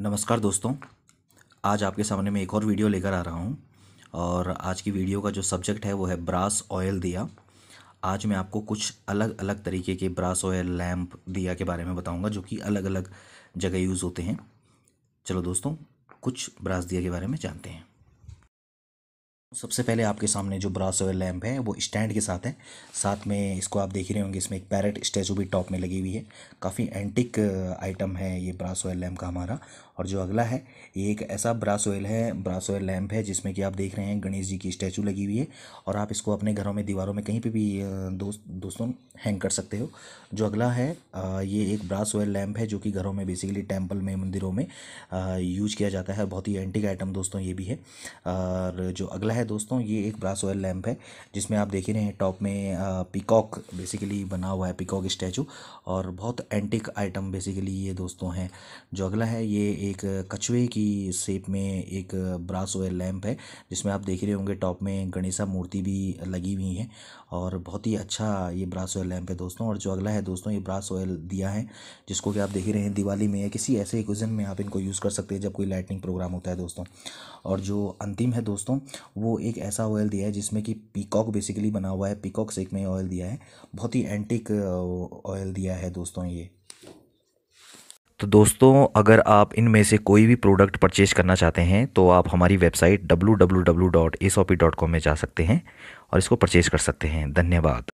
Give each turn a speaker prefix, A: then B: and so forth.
A: नमस्कार दोस्तों आज आपके सामने मैं एक और वीडियो लेकर आ रहा हूँ और आज की वीडियो का जो सब्जेक्ट है वो है ब्रास ऑयल दिया आज मैं आपको कुछ अलग अलग तरीके के ब्रास ऑयल लैम्प दिया के बारे में बताऊँगा जो कि अलग अलग जगह यूज़ होते हैं चलो दोस्तों कुछ ब्रास दिया के बारे में जानते हैं सबसे पहले आपके सामने जो ब्रास ऑयल लैम्प है वो स्टैंड के साथ है साथ में इसको आप देख रहे होंगे इसमें एक पैरट स्टैचू भी टॉप में लगी हुई है काफ़ी एंटिक आइटम है ये ब्रास ऑयल लैम्प का हमारा और जो अगला है ये एक ऐसा ब्रास ऑयल है ब्रास ऑयल लैम्प है जिसमें कि आप देख रहे हैं गणेश जी की स्टैचू लगी हुई है और आप इसको अपने घरों में दीवारों में कहीं पर भी दोस्त दोस्तों हैंग कर सकते हो जो अगला है ये एक ब्रास ऑयल लैम्प है जो कि घरों में बेसिकली टेम्पल में मंदिरों में यूज किया जाता है बहुत ही एंटिक आइटम दोस्तों ये भी है और जो अगला है दोस्तों ये एक ब्रास ऑयल लैम्प है जिसमें आप देख रहे हैं टॉप में पिकॉक बेसिकली बना हुआ है पिकॉक स्टैचू और बहुत एंटिक आइटम बेसिकली ये दोस्तों हैं जो अगला है ये एक कछुए की शेप में एक ब्रास ऑयल लैम्प है जिसमें आप देख रहे होंगे टॉप में गणेशा मूर्ति भी लगी हुई है और बहुत ही अच्छा ये ब्रास ऑयल लैम्प है दोस्तों और जो अगला है दोस्तों ये ब्रास ऑयल दिया है जिसको कि आप देख रहे हैं दिवाली में या किसी ऐसे ओकेजन में आप इनको यूज़ कर सकते हैं जब कोई लाइटनिंग प्रोग्राम होता है दोस्तों और जो अंतिम है दोस्तों वो वो एक ऐसा ऑयल दिया है जिसमें कि पीकॉक बेसिकली बना हुआ है पीकॉक सेक में ऑयल दिया है बहुत ही एंटिक ऑयल दिया है दोस्तों ये तो दोस्तों अगर आप इनमें से कोई भी प्रोडक्ट परचेज करना चाहते हैं तो आप हमारी वेबसाइट डब्ल्यू में जा सकते हैं और इसको परचेज कर सकते हैं धन्यवाद